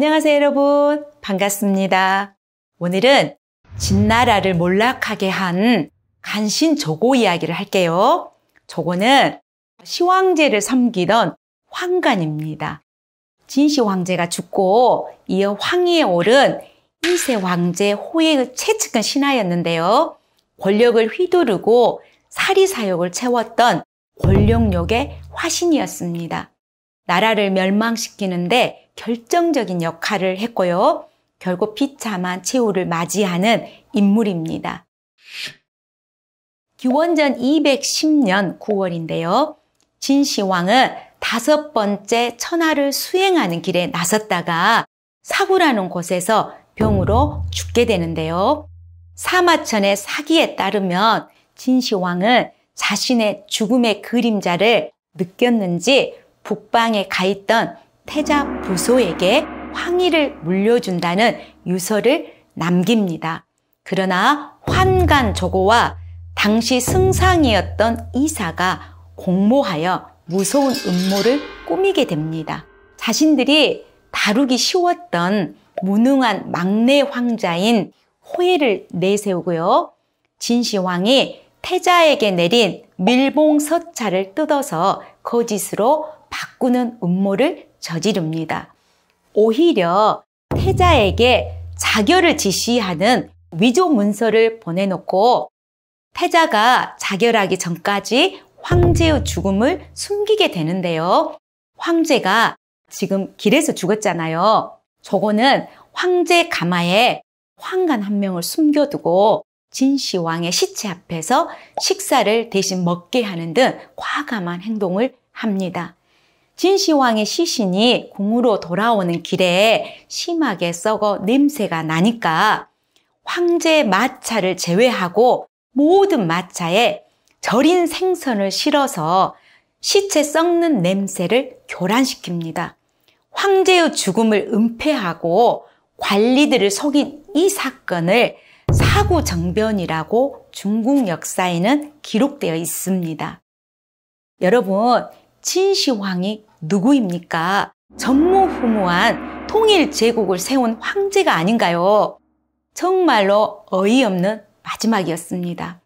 안녕하세요, 여러분. 반갑습니다. 오늘은 진나라를 몰락하게 한 간신조고 이야기를 할게요. 조고는 시황제를 섬기던 황관입니다 진시 황제가 죽고 이어 황위에 오른 이세 왕제 호의 최측근 신하였는데요. 권력을 휘두르고 사리사욕을 채웠던 권력력의 화신이었습니다. 나라를 멸망시키는데 결정적인 역할을 했고요. 결국 비참한 최후를 맞이하는 인물입니다. 기원전 210년 9월인데요. 진시황은 다섯 번째 천하를 수행하는 길에 나섰다가 사구라는 곳에서 병으로 죽게 되는데요. 사마천의 사기에 따르면 진시황은 자신의 죽음의 그림자를 느꼈는지 북방에 가 있던 태자 부소에게 황위를 물려준다는 유서를 남깁니다. 그러나 환관 조고와 당시 승상이었던 이사가 공모하여 무서운 음모를 꾸미게 됩니다. 자신들이 다루기 쉬웠던 무능한 막내 황자인 호해를 내세우고요. 진시황이 태자에게 내린 밀봉 서차를 뜯어서 거짓으로 바꾸는 음모를 저지릅니다. 오히려 태자에게 자결을 지시하는 위조 문서를 보내놓고 태자가 자결하기 전까지 황제의 죽음을 숨기게 되는데요. 황제가 지금 길에서 죽었잖아요. 저거는 황제 가마에 황간 한 명을 숨겨두고 진시황의 시체 앞에서 식사를 대신 먹게 하는 등 과감한 행동을 합니다. 진시황의 시신이 궁으로 돌아오는 길에 심하게 썩어 냄새가 나니까 황제 마차를 제외하고 모든 마차에 절인 생선을 실어서 시체 썩는 냄새를 교란시킵니다. 황제의 죽음을 은폐하고 관리들을 속인 이 사건을 사구정변이라고 중국 역사에는 기록되어 있습니다. 여러분, 진시황이 누구입니까? 전무후무한 통일 제국을 세운 황제가 아닌가요? 정말로 어이없는 마지막이었습니다.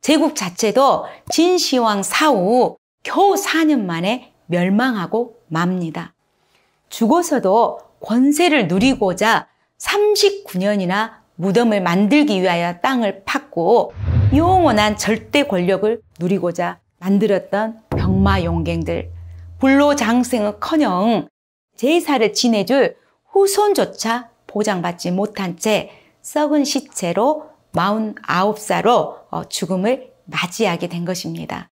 제국 자체도 진시황 사후 겨우 4년 만에 멸망하고 맙니다. 죽어서도 권세를 누리고자 39년이나 무덤을 만들기 위하여 땅을 팠고 영원한 절대 권력을 누리고자 만들었던 병마용갱들 불로 장생은커녕 제사를 지내줄 후손조차 보장받지 못한 채 썩은 시체로 49살로 어, 죽음을 맞이하게 된 것입니다.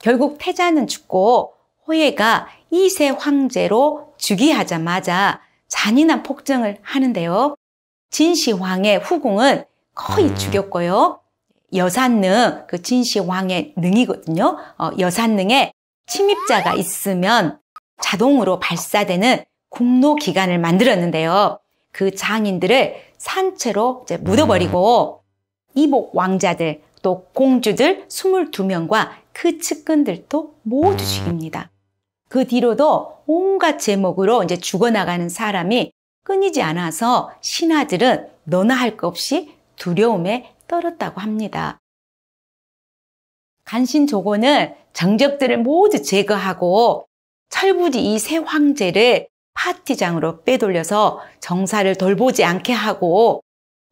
결국 태자는 죽고 호예가 이세 황제로 즉위하자마자 잔인한 폭정을 하는데요. 진시황의 후궁은 거의 음. 죽였고요. 여산능, 그 진시황의 능이거든요. 어, 여산능의 침입자가 있으면 자동으로 발사되는 공로 기관을 만들었는데요. 그 장인들을 산채로 이제 묻어버리고 이복 왕자들 또 공주들 22명과 그 측근들도 모두 음. 죽입니다. 그 뒤로도 온갖 제목으로 이제 죽어나가는 사람이 끊이지 않아서 신하들은 너나 할 것 없이 두려움에 떨었다고 합니다. 간신조고는 정적들을 모두 제거하고 철부지 이 세 황제를 파티장으로 빼돌려서 정사를 돌보지 않게 하고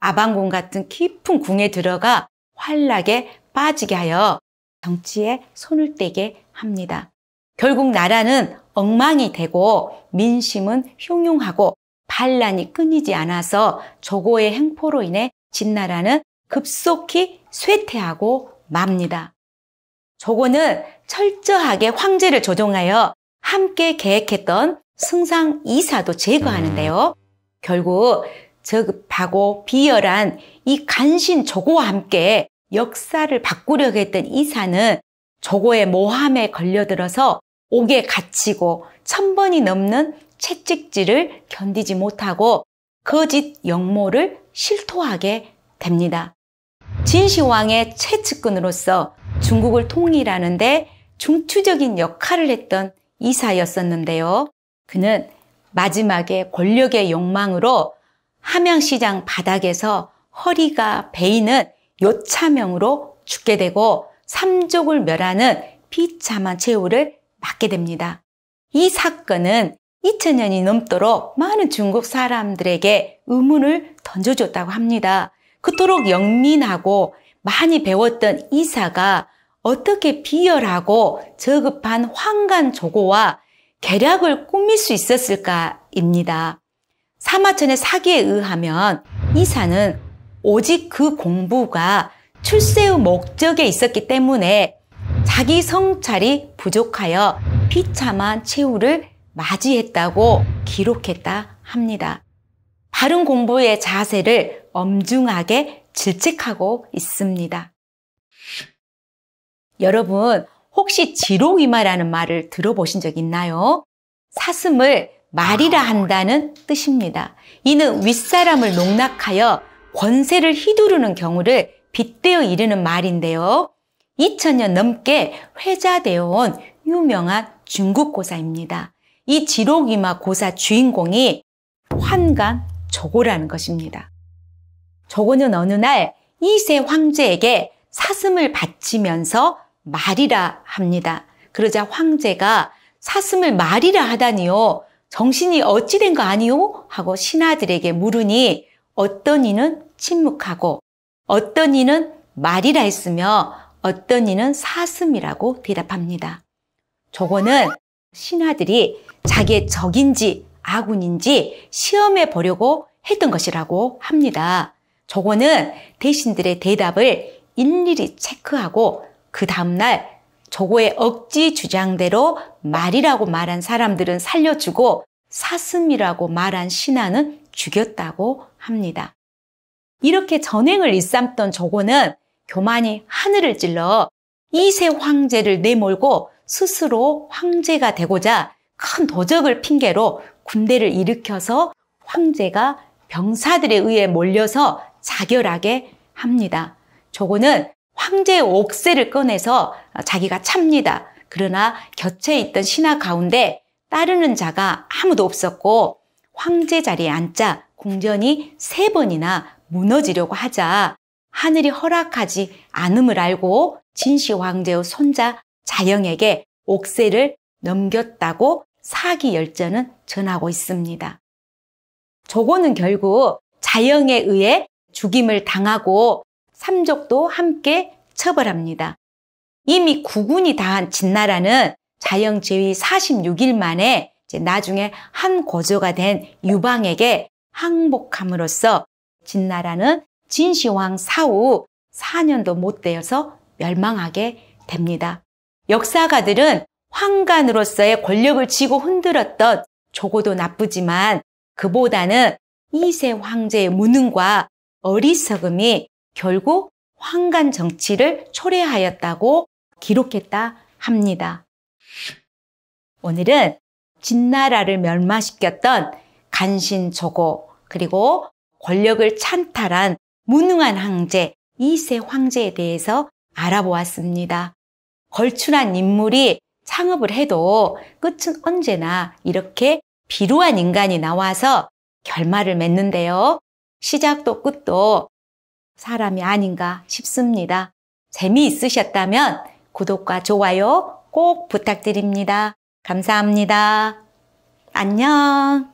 아방궁 같은 깊은 궁에 들어가 활락에 빠지게 하여 정치에 손을 떼게 합니다. 결국 나라는 엉망이 되고 민심은 흉흉하고 반란이 끊이지 않아서 조고의 행포로 인해 진나라는 급속히 쇠퇴하고 맙니다. 저고는 철저하게 황제를 조종하여 함께 계획했던 승상 이사도 제거하는데요. 음. 결국 저급하고 비열한 이 간신 조고와 함께 역사를 바꾸려고 했던 이사는 조고의 모함에 걸려들어서 옥에 갇히고 천 번이 넘는 채찍질을 견디지 못하고 거짓 그 역모를 실토하게 됩니다. 진시황의 최측근으로서 중국을 통일하는데 중추적인 역할을 했던 이사였었는데요. 그는 마지막에 권력의 욕망으로 함양시장 바닥에서 허리가 베이는 요차명으로 죽게 되고 삼족을 멸하는 비참한 최후를 맞게 됩니다. 이 사건은 2000년이 넘도록 많은 중국 사람들에게 의문을 던져줬다고 합니다. 그토록 영민하고 많이 배웠던 이사가 어떻게 비열하고 저급한 황간 조고와 계략을 꾸밀 수 있었을까입니다. 사마천의 사기에 의하면 이사는 오직 그 공부가 출세의 목적에 있었기 때문에 자기 성찰이 부족하여 비참한 최후를 맞이했다고 기록했다 합니다. 바른 공부의 자세를 엄중하게 질책하고 있습니다. 여러분, 혹시 지롱이마라는 말을 들어보신 적 있나요? 사슴을 말이라 아, 한다는 뜻입니다. 이는 윗사람을 농락하여 권세를 휘두르는 경우를 빗대어 이르는 말인데요. 2000년 넘게 회자되어 온 유명한 중국 고사입니다. 이 지록이마 고사 주인공이 환관 조고라는 것입니다. 저거는 어느 날 이세 황제에게 사슴을 바치면서 말이라 합니다. 그러자 황제가 사슴을 말이라 하다니요. 정신이 어찌된 거 아니요? 하고 신하들에게 물으니 어떤 이는 침묵하고 어떤 이는 말이라 했으며 어떤 이는 사슴이라고 대답합니다. 저거는 신하들이 자기의 적인지 아군인지 시험해 보려고 했던 것이라고 합니다. 저거는 대신들의 대답을 일일이 체크하고 그 다음날 저거의 억지 주장대로 말이라고 말한 사람들은 살려주고 사슴이라고 말한 신하는 죽였다고 합니다. 이렇게 전횡을 일삼던 저거는교만이 하늘을 찔러 이세 황제를 내몰고 스스로 황제가 되고자 큰 도적을 핑계로 군대를 일으켜서 황제가 병사들에 의해 몰려서 자결하게 합니다. 조고는 황제의 옥새를 꺼내서 자기가 찹니다. 그러나 곁에 있던 신하 가운데 따르는 자가 아무도 없었고 황제 자리에 앉자 궁전이 세 번이나 무너지려고 하자 하늘이 허락하지 않음을 알고 진시 황제의 손자 자영에게 옥새를 넘겼다고 사기 열전은 전하고 있습니다. 조고는 결국 자영에 의해 죽임을 당하고 삼족도 함께 처벌합니다. 이미 구군이 다한 진나라는 자영제위 46일 만에 나중에 한 고조가 된 유방에게 항복함으로써 진나라는 진시황 사후 4년도 못 되어서 멸망하게 됩니다. 역사가들은 황간으로서의 권력을 쥐고 흔들었던 조고도 나쁘지만 그보다는 이세 황제의 무능과 어리석음이 결국 황간 정치를 초래하였다고 기록했다 합니다. 오늘은 진나라를 멸마시켰던 간신조고 그리고 권력을 찬탈한 무능한 황제 이세 황제에 대해서 알아보았습니다. 걸출한 인물이 창업을 해도 끝은 언제나 이렇게 비루한 인간이 나와서 결말을 맺는데요. 시작도 끝도 사람이 아닌가 싶습니다. 재미있으셨다면 구독과 좋아요 꼭 부탁드립니다. 감사합니다. 안녕.